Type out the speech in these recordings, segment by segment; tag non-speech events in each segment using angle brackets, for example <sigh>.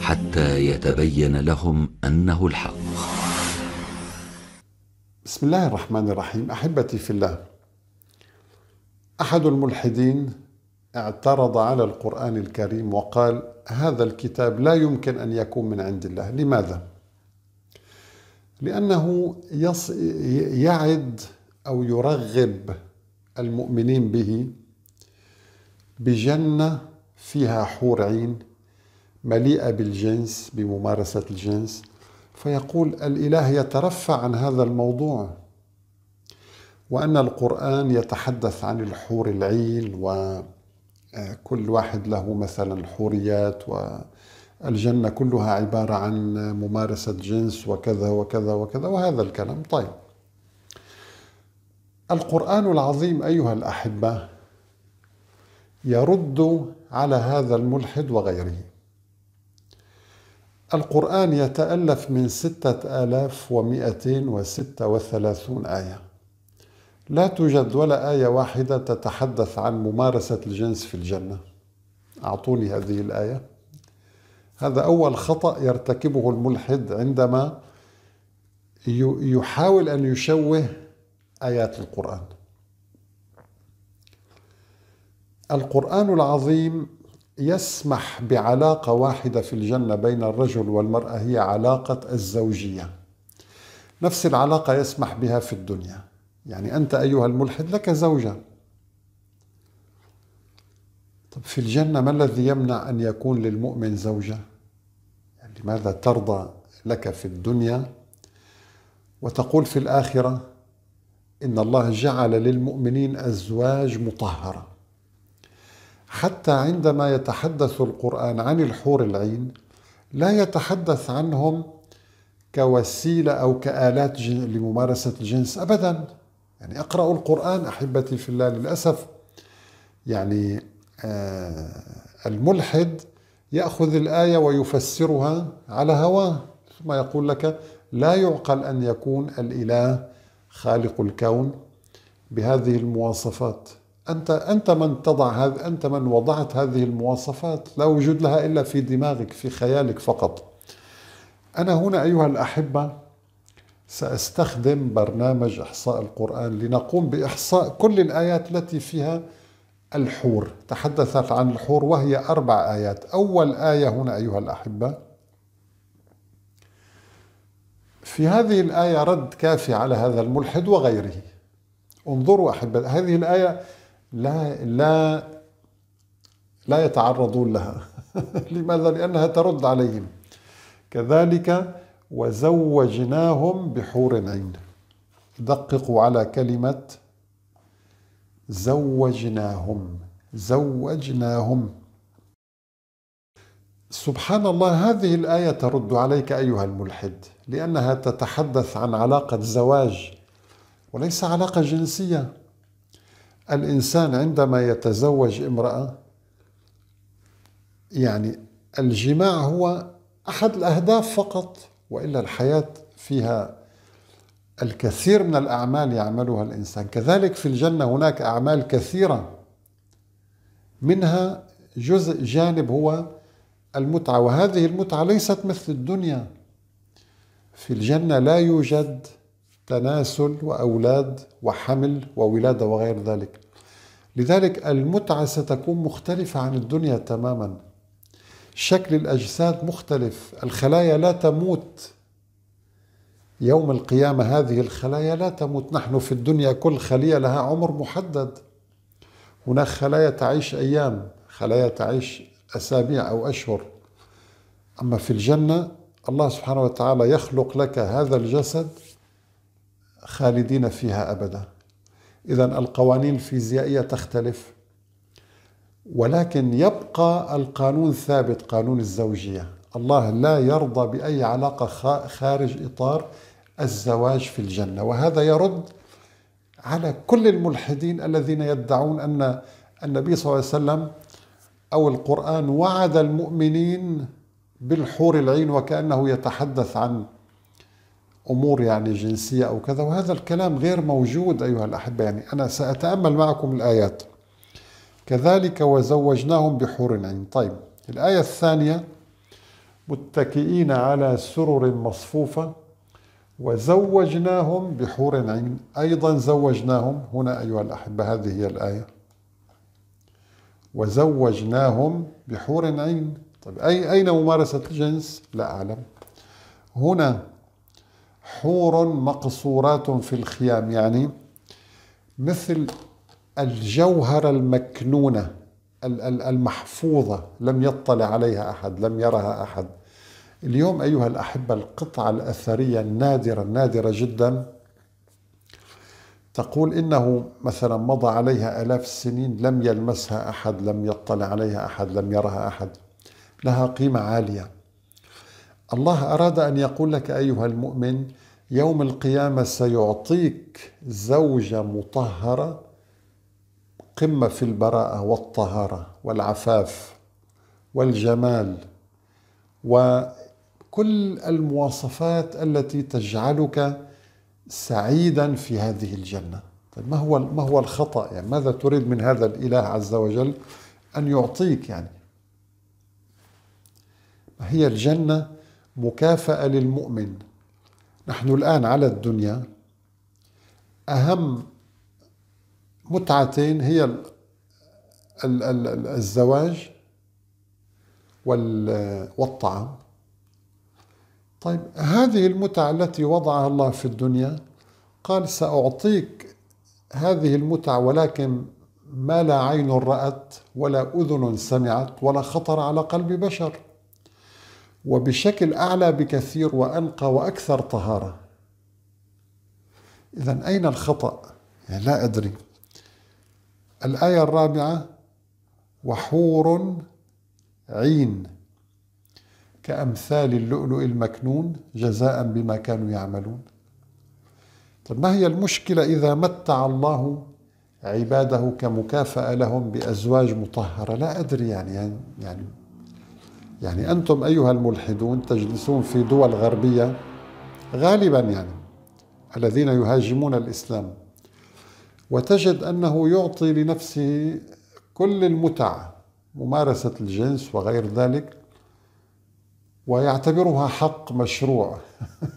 حتى يتبين لهم انه الحق. بسم الله الرحمن الرحيم، احبتي في الله. احد الملحدين اعترض على القران الكريم وقال: هذا الكتاب لا يمكن ان يكون من عند الله، لماذا؟ لانه يص... يعد او يرغب المؤمنين به بجنه فيها حور عين مليئة بالجنس بممارسة الجنس فيقول الإله يترفع عن هذا الموضوع وأن القرآن يتحدث عن الحور العين وكل آه، واحد له مثلا حوريات والجنة كلها عبارة عن ممارسة جنس وكذا وكذا وكذا وهذا الكلام طيب القرآن العظيم أيها الأحبة يرد على هذا الملحد وغيره القرآن يتألف من ستة آلاف ومائتين وستة وثلاثون آية لا توجد ولا آية واحدة تتحدث عن ممارسة الجنس في الجنة أعطوني هذه الآية هذا أول خطأ يرتكبه الملحد عندما يحاول أن يشوه آيات القرآن القرآن العظيم يسمح بعلاقة واحدة في الجنة بين الرجل والمرأة هي علاقة الزوجية نفس العلاقة يسمح بها في الدنيا يعني أنت أيها الملحد لك زوجة طب في الجنة ما الذي يمنع أن يكون للمؤمن زوجة يعني لماذا ترضى لك في الدنيا وتقول في الآخرة إن الله جعل للمؤمنين أزواج مطهرة حتى عندما يتحدث القرآن عن الحور العين لا يتحدث عنهم كوسيلة أو كآلات لممارسة الجنس أبدا يعني أقرأ القرآن أحبتي في الله للأسف يعني آه الملحد يأخذ الآية ويفسرها على هواه ثم يقول لك لا يعقل أن يكون الإله خالق الكون بهذه المواصفات أنت أنت من تضع هذا أنت من وضعت هذه المواصفات لا وجود لها إلا في دماغك في خيالك فقط أنا هنا أيها الأحبة سأستخدم برنامج إحصاء القرآن لنقوم بإحصاء كل الآيات التي فيها الحور تحدثت عن الحور وهي أربع آيات أول آية هنا أيها الأحبة في هذه الآية رد كافي على هذا الملحد وغيره انظروا أحبة هذه الآية لا لا لا يتعرضون لها <laughs> لماذا؟ لأنها ترد عليهم كذلك وزوجناهم بحور عين دققوا على كلمة زوجناهم زوجناهم سبحان الله هذه الآية ترد عليك أيها الملحد لأنها تتحدث عن علاقة زواج وليس علاقة جنسية الإنسان عندما يتزوج امرأة يعني الجماع هو أحد الأهداف فقط وإلا الحياة فيها الكثير من الأعمال يعملها الإنسان كذلك في الجنة هناك أعمال كثيرة منها جزء جانب هو المتعة وهذه المتعة ليست مثل الدنيا في الجنة لا يوجد تناسل وأولاد وحمل وولادة وغير ذلك لذلك المتعة ستكون مختلفة عن الدنيا تماما شكل الأجساد مختلف الخلايا لا تموت يوم القيامة هذه الخلايا لا تموت نحن في الدنيا كل خلية لها عمر محدد هناك خلايا تعيش أيام خلايا تعيش أسابيع أو أشهر أما في الجنة الله سبحانه وتعالى يخلق لك هذا الجسد خالدين فيها أبدا إذا القوانين الفيزيائية تختلف ولكن يبقى القانون ثابت قانون الزوجية الله لا يرضى بأي علاقة خارج إطار الزواج في الجنة وهذا يرد على كل الملحدين الذين يدعون أن النبي صلى الله عليه وسلم أو القرآن وعد المؤمنين بالحور العين وكأنه يتحدث عن امور يعني جنسيه او كذا وهذا الكلام غير موجود ايها الاحبه يعني انا ساتامل معكم الايات كذلك وزوجناهم بحور عين طيب الايه الثانيه متكئين على سرر مصفوفه وزوجناهم بحور عين ايضا زوجناهم هنا ايها الاحبه هذه هي الايه وزوجناهم بحور عين طيب اي اين ممارسه الجنس لا اعلم هنا حور مقصورات في الخيام يعني مثل الجوهرة المكنونة المحفوظة لم يطلع عليها أحد لم يرها أحد اليوم أيها الأحبة القطعة الأثرية النادرة النادرة جدا تقول إنه مثلا مضى عليها آلاف السنين لم يلمسها أحد لم يطلع عليها أحد لم يرها أحد لها قيمة عالية الله أراد أن يقول لك أيها المؤمن يوم القيامة سيعطيك زوجة مطهرة قمة في البراءة والطهارة والعفاف والجمال وكل المواصفات التي تجعلك سعيدا في هذه الجنة طيب ما هو ما هو الخطأ يعني ماذا تريد من هذا الإله عز وجل أن يعطيك يعني هي الجنة مكافأة للمؤمن نحن الآن على الدنيا أهم متعتين هي الزواج والطعام طيب هذه المتعة التي وضعها الله في الدنيا قال سأعطيك هذه المتعة ولكن ما لا عين رأت ولا أذن سمعت ولا خطر على قلب بشر وبشكل أعلى بكثير وأنقى وأكثر طهارة إذا أين الخطأ؟ يعني لا أدري الآية الرابعة وحور عين كأمثال اللؤلؤ المكنون جزاء بما كانوا يعملون طيب ما هي المشكلة إذا متع الله عباده كمكافأة لهم بأزواج مطهرة لا أدري يعني يعني, يعني يعني أنتم أيها الملحدون تجلسون في دول غربية غالبا يعني الذين يهاجمون الإسلام وتجد أنه يعطي لنفسه كل المتع ممارسة الجنس وغير ذلك ويعتبرها حق مشروع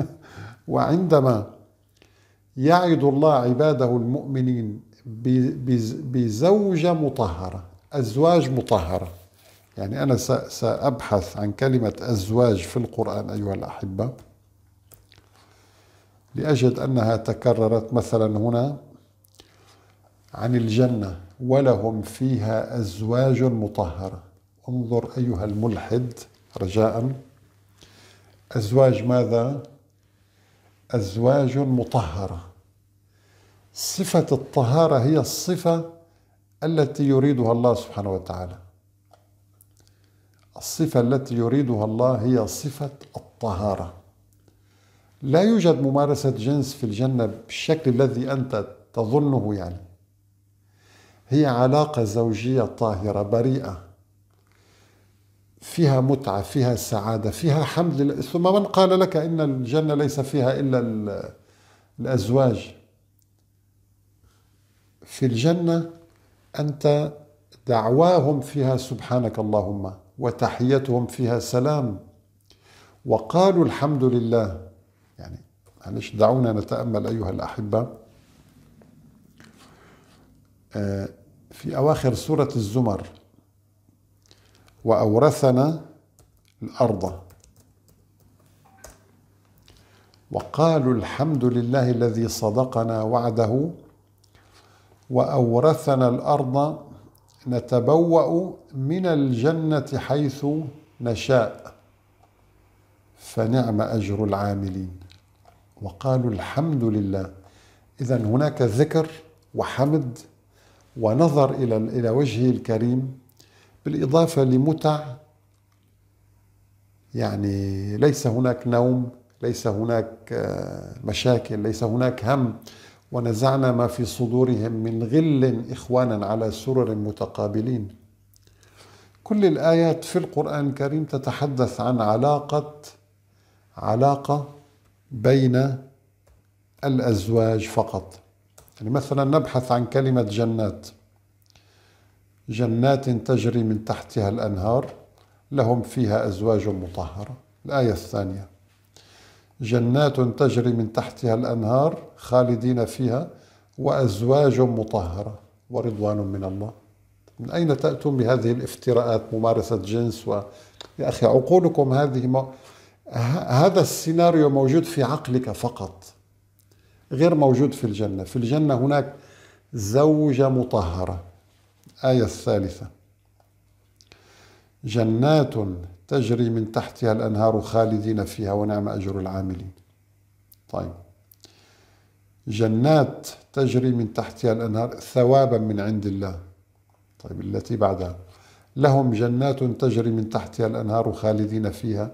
<laughs> وعندما يعد الله عباده المؤمنين بزوجة مطهرة أزواج مطهرة يعني أنا سأبحث عن كلمة أزواج في القرآن أيها الأحبة لأجد أنها تكررت مثلا هنا عن الجنة ولهم فيها أزواج مطهرة انظر أيها الملحد رجاء أزواج ماذا؟ أزواج مطهرة صفة الطهارة هي الصفة التي يريدها الله سبحانه وتعالى الصفة التي يريدها الله هي صفة الطهارة لا يوجد ممارسة جنس في الجنة بالشكل الذي أنت تظنه يعني هي علاقة زوجية طاهرة بريئة فيها متعة فيها سعادة فيها حمد لله ثم من قال لك إن الجنة ليس فيها إلا الأزواج في الجنة أنت دعواهم فيها سبحانك اللهم وتحيتهم فيها سلام وقالوا الحمد لله يعني معلش دعونا نتأمل أيها الأحبة آه، في أواخر سورة الزمر وأورثنا الأرض وقالوا الحمد لله الذي صدقنا وعده وأورثنا الأرض نتبوأ من الجنة حيث نشاء فنعم أجر العاملين وقالوا الحمد لله إذا هناك ذكر وحمد ونظر إلى إلى وجهه الكريم بالإضافة لمتع يعني ليس هناك نوم ليس هناك آه، مشاكل ليس هناك هم ونزعنا ما في صدورهم من غل إخوانا على سرر متقابلين كل الآيات في القرآن الكريم تتحدث عن علاقة علاقة بين الأزواج فقط يعني مثلا نبحث عن كلمة جنات جنات تجري من تحتها الأنهار لهم فيها أزواج مطهرة الآية الثانية جنات تجري من تحتها الانهار خالدين فيها وازواج مطهره ورضوان من الله من اين تاتون بهذه الافتراءات ممارسه جنس و يا اخي عقولكم هذه م... هذا السيناريو موجود في عقلك فقط غير موجود في الجنه في الجنه هناك زوجه مطهره ايه الثالثه جنات تجري من تحتها الأنهار خالدين فيها ونعم أجر العاملين طيب جنات تجري من تحتها الأنهار ثوابا من عند الله طيب التي بعدها لهم جنات تجري من تحتها الأنهار خالدين فيها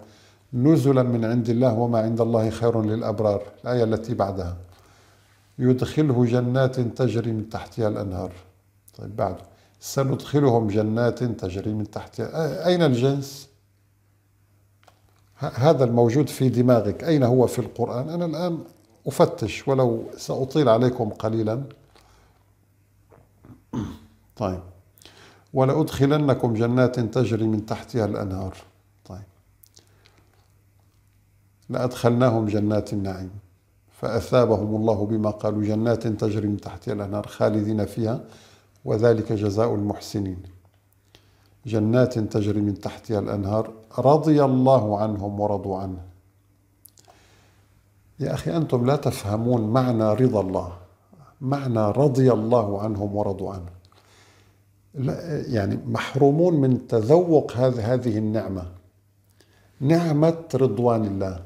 نزلا من عند الله وما عند الله خير للأبرار الآية التي بعدها يدخله جنات تجري من تحتها الأنهار طيب بعد سندخلهم جنات تجري من تحتها أين الجنس؟ هذا الموجود في دماغك أين هو في القرآن أنا الآن أفتش ولو سأطيل عليكم قليلا طيب ولأدخلنكم جنات تجري من تحتها الأنهار طيب لأدخلناهم جنات النعيم فأثابهم الله بما قالوا جنات تجري من تحتها الأنهار خالدين فيها وذلك جزاء المحسنين جنات تجري من تحتها الأنهار رضي الله عنهم ورضوا عنه يا أخي أنتم لا تفهمون معنى رضا الله معنى رضي الله عنهم ورضوا عنه لا يعني محرومون من تذوق هذه النعمة نعمة رضوان الله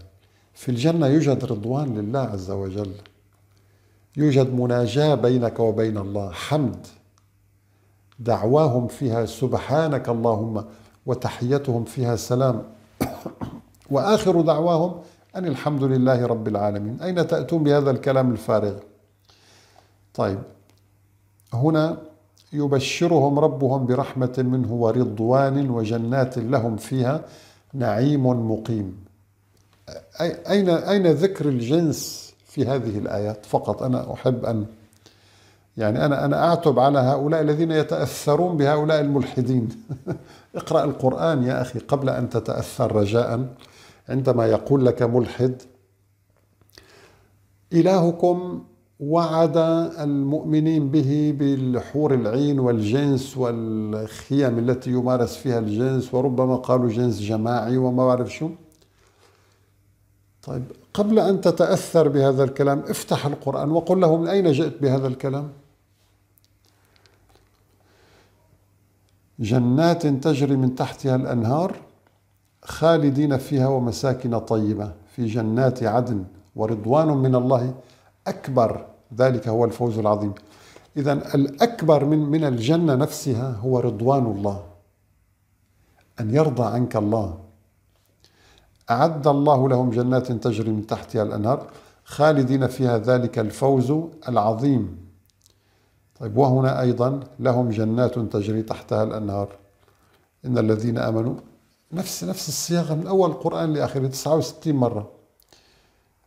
في الجنة يوجد رضوان لله عز وجل يوجد مناجاة بينك وبين الله حمد دعواهم فيها سبحانك اللهم وتحيتهم فيها سلام <coughs> واخر دعواهم ان الحمد لله رب العالمين اين تاتون بهذا الكلام الفارغ طيب هنا يبشرهم ربهم برحمه منه ورضوان وجنات لهم فيها نعيم مقيم اين اين ذكر الجنس في هذه الايات فقط انا احب ان يعني أنا أنا أعتب على هؤلاء الذين يتأثرون بهؤلاء الملحدين <laughs> اقرأ القرآن يا أخي قبل أن تتأثر رجاء عندما يقول لك ملحد إلهكم وعد المؤمنين به بالحور العين والجنس والخيام التي يمارس فيها الجنس وربما قالوا جنس جماعي وما بعرف شو طيب قبل أن تتأثر بهذا الكلام افتح القرآن وقل لهم من أين جئت بهذا الكلام جنات تجري من تحتها الأنهار خالدين فيها ومساكن طيبة في جنات عدن ورضوان من الله أكبر ذلك هو الفوز العظيم إذا الأكبر من من الجنة نفسها هو رضوان الله أن يرضى عنك الله أعد الله لهم جنات تجري من تحتها الأنهار خالدين فيها ذلك الفوز العظيم طيب وهنا أيضا لهم جنات تجري تحتها الأنهار إن الذين آمنوا نفس نفس الصياغة من أول القرآن لآخره 69 مرة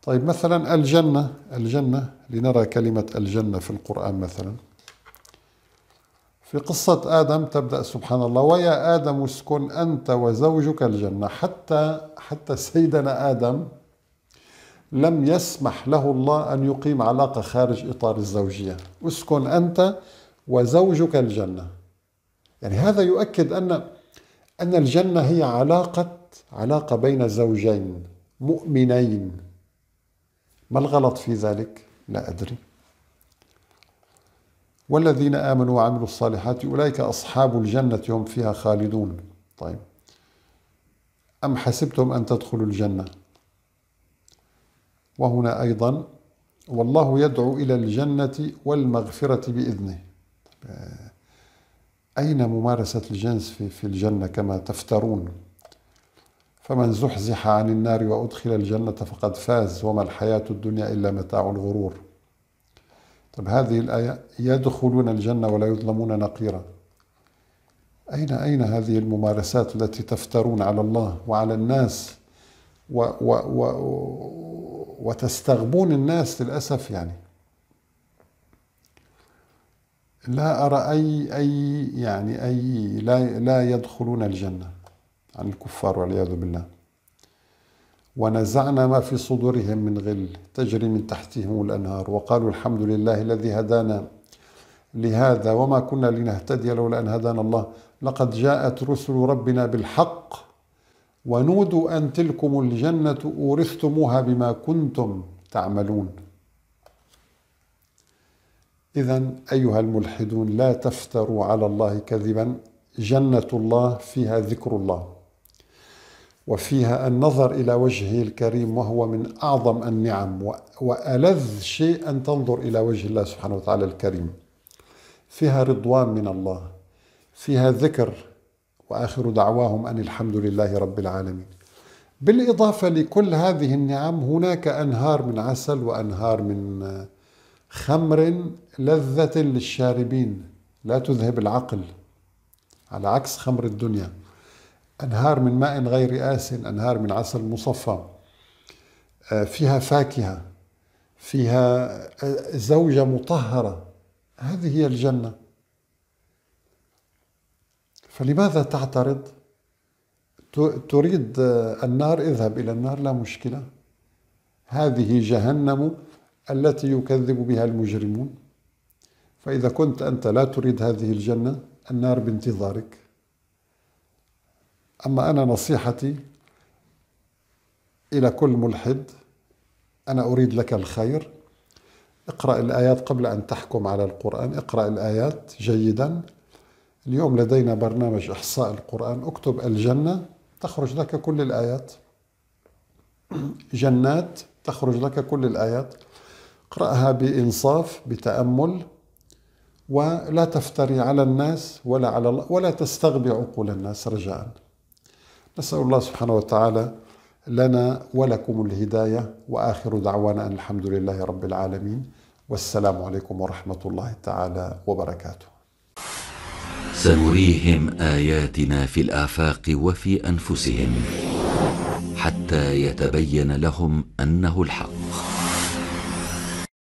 طيب مثلا الجنة الجنة لنرى كلمة الجنة في القرآن مثلا في قصة آدم تبدأ سبحان الله ويا آدم اسكن أنت وزوجك الجنة حتى حتى سيدنا آدم لم يسمح له الله أن يقيم علاقة خارج إطار الزوجية اسكن أنت وزوجك الجنة يعني هذا يؤكد أن أن الجنة هي علاقة علاقة بين زوجين مؤمنين ما الغلط في ذلك؟ لا أدري والذين آمنوا وعملوا الصالحات أولئك أصحاب الجنة هم فيها خالدون طيب أم حسبتم أن تدخلوا الجنة وهنا أيضا والله يدعو إلى الجنة والمغفرة بإذنه أين ممارسة الجنس في, في الجنة كما تفترون فمن زحزح عن النار وأدخل الجنة فقد فاز وما الحياة الدنيا إلا متاع الغرور طب هذه الآية يدخلون الجنة ولا يظلمون نقيرا أين أين هذه الممارسات التي تفترون على الله وعلى الناس و و و وتستغبون الناس للأسف يعني لا أرى أي أي يعني أي لا لا يدخلون الجنة عن الكفار والعياذ بالله ونزعنا ما في صدورهم من غل تجري من تحتهم الأنهار وقالوا الحمد لله الذي هدانا لهذا وما كنا لنهتدي لولا أن هدانا الله لقد جاءت رسل ربنا بالحق ونودوا أن تلكم الجنة أورثتموها بما كنتم تعملون إذا أيها الملحدون لا تفتروا على الله كذبا جنة الله فيها ذكر الله وفيها النظر إلى وجهه الكريم وهو من أعظم النعم وألذ شيء أن تنظر إلى وجه الله سبحانه وتعالى الكريم فيها رضوان من الله فيها ذكر واخر دعواهم ان الحمد لله رب العالمين. بالاضافه لكل هذه النعم هناك انهار من عسل وانهار من خمر لذه للشاربين لا تذهب العقل على عكس خمر الدنيا. انهار من ماء غير آسن، انهار من عسل مصفى. آه، فيها فاكهه، فيها آه، زوجه مطهره. هذه هي الجنه. فلماذا تعترض؟ تريد النار اذهب إلى النار لا مشكلة هذه جهنم التي يكذب بها المجرمون فإذا كنت أنت لا تريد هذه الجنة النار بانتظارك أما أنا نصيحتي إلى كل ملحد أنا أريد لك الخير اقرأ الآيات قبل أن تحكم على القرآن اقرأ الآيات جيدا اليوم لدينا برنامج إحصاء القرآن اكتب الجنة تخرج لك كل الآيات جنات تخرج لك كل الآيات اقرأها بإنصاف بتأمل ولا تفتري على الناس ولا على الله ولا تستغبي عقول الناس رجاء نسأل الله سبحانه وتعالى لنا ولكم الهداية وآخر دعوانا أن الحمد لله رب العالمين والسلام عليكم ورحمة الله تعالى وبركاته سنريهم اياتنا في الافاق وفي انفسهم حتى يتبين لهم انه الحق